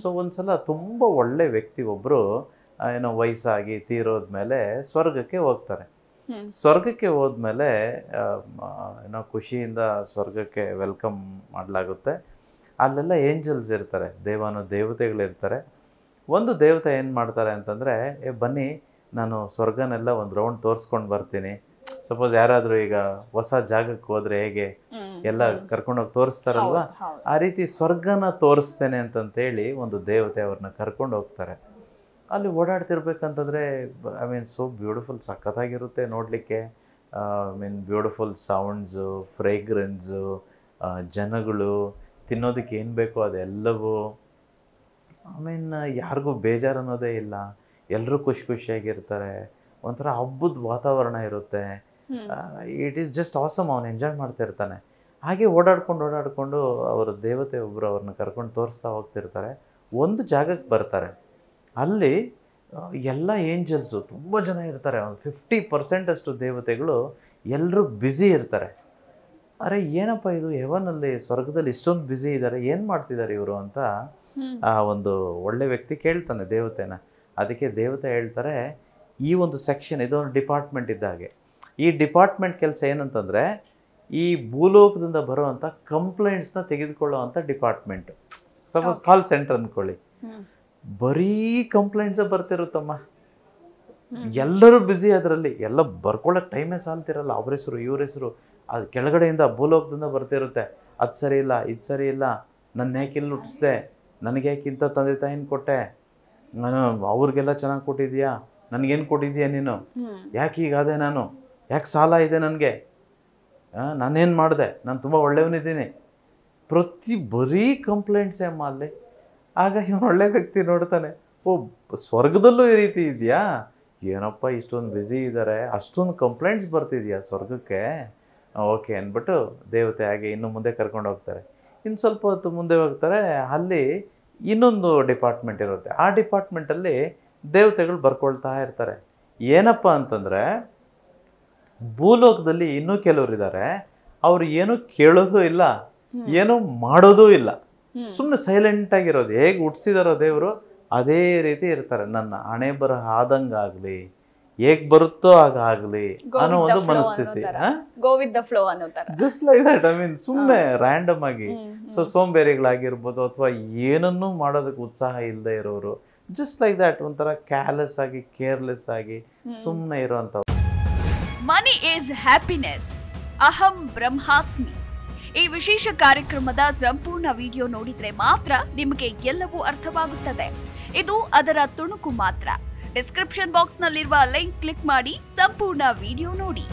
so ಒಂದ್ಸಲ ತುಂಬ ಒಳ್ಳೆ ವ್ಯಕ್ತಿ ಒಬ್ರು ಏನೋ ವಯಸ್ಸಾಗಿ ತೀರೋದ್ಮೇಲೆ ಸ್ವರ್ಗಕ್ಕೆ ಹೋಗ್ತಾರೆ ಸ್ವರ್ಗಕ್ಕೆ ಹೋದ್ಮೇಲೆ ಏನೋ ಖುಷಿಯಿಂದ ಸ್ವರ್ಗಕ್ಕೆ ವೆಲ್ಕಮ್ ಮಾಡಲಾಗುತ್ತೆ ಅಲ್ಲೆಲ್ಲ ಏಂಜಲ್ಸ್ ಇರ್ತಾರೆ ದೇವಾನು ದೇವತೆಗಳಿರ್ತಾರೆ ಒಂದು ದೇವತೆ ಏನು ಮಾಡ್ತಾರೆ ಅಂತಂದರೆ ಏ ಬನ್ನಿ ನಾನು ಸ್ವರ್ಗನೆಲ್ಲ ಒಂದು ರೌಂಡ್ ತೋರಿಸ್ಕೊಂಡು ಬರ್ತೀನಿ ಸಪೋಸ್ ಯಾರಾದರೂ ಈಗ ಹೊಸ ಜಾಗಕ್ಕೆ ಹೋದ್ರೆ ಹೇಗೆ ಎಲ್ಲ ಕರ್ಕೊಂಡೋಗಿ ತೋರಿಸ್ತಾರಲ್ವ ಆ ರೀತಿ ಸ್ವರ್ಗನ ತೋರಿಸ್ತೇನೆ ಹೇಳಿ ಒಂದು ದೇವತೆ ಅವ್ರನ್ನ ಕರ್ಕೊಂಡು ಹೋಗ್ತಾರೆ ಅಲ್ಲಿ ಓಡಾಡ್ತಿರ್ಬೇಕಂತಂದ್ರೆ ಐ ಮೀನ್ ಸೋ ಬ್ಯೂಟಿಫುಲ್ ಸಖತ್ತಾಗಿರುತ್ತೆ ನೋಡಲಿಕ್ಕೆ I mean beautiful sounds fragrance ಜನಗಳು ತಿನ್ನೋದಕ್ಕೆ ಏನು ಬೇಕೋ ಅದೆಲ್ಲವೂ ಐ ಮೀನ್ ಯಾರಿಗೂ ಬೇಜಾರು ಅನ್ನೋದೇ ಇಲ್ಲ ಎಲ್ಲರೂ ಖುಷಿ ಖುಷಿಯಾಗಿರ್ತಾರೆ ಒಂಥರ ಹಬ್ಬದ ವಾತಾವರಣ ಇರುತ್ತೆ ಇಟ್ ಈಸ್ ಜಸ್ಟ್ ಆಸಮ್ ಅವನು ಎಂಜಾಯ್ ಮಾಡ್ತಾ ಇರ್ತಾನೆ ಹಾಗೆ ಓಡಾಡ್ಕೊಂಡು ಓಡಾಡಿಕೊಂಡು ಅವರ ದೇವತೆ ಒಬ್ಬರು ಅವ್ರನ್ನ ಕರ್ಕೊಂಡು ತೋರಿಸ್ತಾ ಹೋಗ್ತಿರ್ತಾರೆ ಒಂದು ಜಾಗಕ್ಕೆ ಬರ್ತಾರೆ ಅಲ್ಲಿ ಎಲ್ಲ ಏಂಜಲ್ಸು ತುಂಬ ಜನ ಇರ್ತಾರೆ ಒಂದು ಫಿಫ್ಟಿ ಪರ್ಸೆಂಟಷ್ಟು ದೇವತೆಗಳು ಎಲ್ಲರೂ ಬ್ಯುಸಿ ಇರ್ತಾರೆ ಅರೆ ಏನಪ್ಪ ಇದು ಹೆವನಲ್ಲಿ ಸ್ವರ್ಗದಲ್ಲಿ ಇಷ್ಟೊಂದು ಬ್ಯುಸಿ ಇದ್ದಾರೆ ಏನು ಮಾಡ್ತಿದ್ದಾರೆ ಇವರು ಅಂತ ಆ ಒಂದು ಒಳ್ಳೆ ವ್ಯಕ್ತಿ ಕೇಳ್ತಾನೆ ದೇವತೆನ ಅದಕ್ಕೆ ದೇವತೆ ಹೇಳ್ತಾರೆ ಈ ಒಂದು ಸೆಕ್ಷನ್ ಇದೊಂದು ಡಿಪಾರ್ಟ್ಮೆಂಟ್ ಇದ್ದ ಹಾಗೆ ಈ ಡಿಪಾರ್ಟ್ಮೆಂಟ್ ಕೆಲಸ ಏನಂತಂದರೆ ಈ ಭೂಲೋಕದಿಂದ ಬರುವಂಥ ಕಂಪ್ಲೇಂಟ್ಸ್ನ ತೆಗೆದುಕೊಳ್ಳೋ ಅಂಥ ಡಿಪಾರ್ಟ್ಮೆಂಟ್ ಸಪೋಸ್ ಕಾಲ್ ಸೆಂಟರ್ ಅಂದ್ಕೊಳ್ಳಿ ಬರೀ ಕಂಪ್ಲೇಂಟ್ಸೇ ಬರ್ತಿರುತ್ತಮ್ಮ ಎಲ್ಲರೂ ಬ್ಯುಸಿ ಅದರಲ್ಲಿ ಎಲ್ಲ ಬರ್ಕೊಳ್ಳೋಕೆ ಟೈಮೇ ಸಾಲ್ತಿರಲ್ಲ ಅವ್ರ ಹೆಸರು ಇವ್ರ ಹೆಸರು ಅದು ಕೆಳಗಡೆಯಿಂದ ಭೂಲೋಕದಿಂದ ಬರ್ತಿರುತ್ತೆ ಅದು ಸರಿ ಇಲ್ಲ ಇದು ಸರಿ ಇಲ್ಲ ನನ್ನ ಯಾಕೆ ಇಲ್ಲಿ ನುಟ್ಟಿಸಿದೆ ನನಗೆ ಇಂಥ ತಂದೆ ತಾಯಿನ ಕೊಟ್ಟೆ ನಾನು ಅವ್ರಿಗೆಲ್ಲ ಚೆನ್ನಾಗಿ ಕೊಟ್ಟಿದ್ಯಾ ನನಗೇನು ಕೊಟ್ಟಿದ್ಯಾ ನೀನು ಯಾಕೆ ಈಗ ಅದೇ ನಾನು ಯಾಕೆ ಸಾಲ ಇದೆ ನನಗೆ ನಾನೇನು ಮಾಡಿದೆ ನಾನು ತುಂಬ ಒಳ್ಳೆಯವನಿದ್ದೀನಿ ಪ್ರತಿ ಬರೀ ಕಂಪ್ಲೇಂಟ್ಸೇ ಅಮ್ಮ ಅಲ್ಲಿ ಆಗ ಇವನು ಒಳ್ಳೆ ವ್ಯಕ್ತಿ ನೋಡ್ತಾನೆ ಓ ಸ್ವರ್ಗದಲ್ಲೂ ಈ ರೀತಿ ಇದೆಯಾ ಏನಪ್ಪ ಇಷ್ಟೊಂದು ಬ್ಯುಸಿ ಇದ್ದಾರೆ ಅಷ್ಟೊಂದು ಕಂಪ್ಲೇಂಟ್ಸ್ ಬರ್ತಿದೆಯಾ ಸ್ವರ್ಗಕ್ಕೆ ಓಕೆ ಅಂದ್ಬಿಟ್ಟು ದೇವತೆ ಹಾಗೆ ಇನ್ನು ಮುಂದೆ ಕರ್ಕೊಂಡು ಹೋಗ್ತಾರೆ ಇನ್ನು ಸ್ವಲ್ಪ ಹೊತ್ತು ಮುಂದೆ ಹೋಗ್ತಾರೆ ಅಲ್ಲಿ ಇನ್ನೊಂದು ಡಿಪಾರ್ಟ್ಮೆಂಟ್ ಇರುತ್ತೆ ಆ ಡಿಪಾರ್ಟ್ಮೆಂಟಲ್ಲಿ ದೇವತೆಗಳು ಬರ್ಕೊಳ್ತಾ ಇರ್ತಾರೆ ಏನಪ್ಪ ಅಂತಂದರೆ ಭೂಲೋಕದಲ್ಲಿ ಇನ್ನೂ ಕೆಲವರು ಇದ್ದಾರೆ ಅವ್ರು ಏನು ಕೇಳೋದೂ ಇಲ್ಲ ಏನು ಮಾಡೋದೂ ಇಲ್ಲ ಸುಮ್ಮನೆ ಸೈಲೆಂಟ್ ಆಗಿರೋದು ಹೇಗೆ ಹುಟ್ಟಿಸಿದಾರೋ ದೇವರು ಅದೇ ರೀತಿ ಇರ್ತಾರೆ ನನ್ನ ಹಣೆ ಬರಹ ಆದಂಗಾಗ್ಲಿ ಹೇಗ್ ಬರುತ್ತೋ ಆಗ ಅನ್ನೋ ಒಂದು ಮನಸ್ಥಿತಿ just like that I mean ಸುಮ್ಮನೆ ರ್ಯಾಂಡಮ್ ಆಗಿ ಸೊ ಸೋಂಬೇರಿಗಳಾಗಿರ್ಬೋದು ಅಥವಾ ಏನನ್ನೂ ಮಾಡೋದಕ್ಕೆ ಉತ್ಸಾಹ ಇಲ್ಲದೆ ಇರೋರು ಜಸ್ಟ್ ಲೈಕ್ ದಟ್ ಒಂಥರ ಕ್ಯಾಲೆಸ್ ಆಗಿ ಕೇರ್ಲೆಸ್ ಆಗಿ ಸುಮ್ಮನೆ ಇರೋವಂಥವ್ರು ಮನಿ ಈಸ್ ಹ್ಯಾಪಿನೆಸ್ ಅಹಂ ಬ್ರಹ್ಮಾಸ್ಮಿ ಈ ವಿಶೇಷ ಕಾರ್ಯಕ್ರಮದ ಸಂಪೂರ್ಣ ವಿಡಿಯೋ ನೋಡಿದ್ರೆ ಮಾತ್ರ ನಿಮಗೆ ಎಲ್ಲವೂ ಅರ್ಥವಾಗುತ್ತದೆ ಇದು ಅದರ ತುಣುಕು ಮಾತ್ರ ಡಿಸ್ಕ್ರಿಪ್ಷನ್ ನಲ್ಲಿರುವ ಲಿಂಕ್ ಕ್ಲಿಕ್ ಮಾಡಿ ಸಂಪೂರ್ಣ ವಿಡಿಯೋ ನೋಡಿ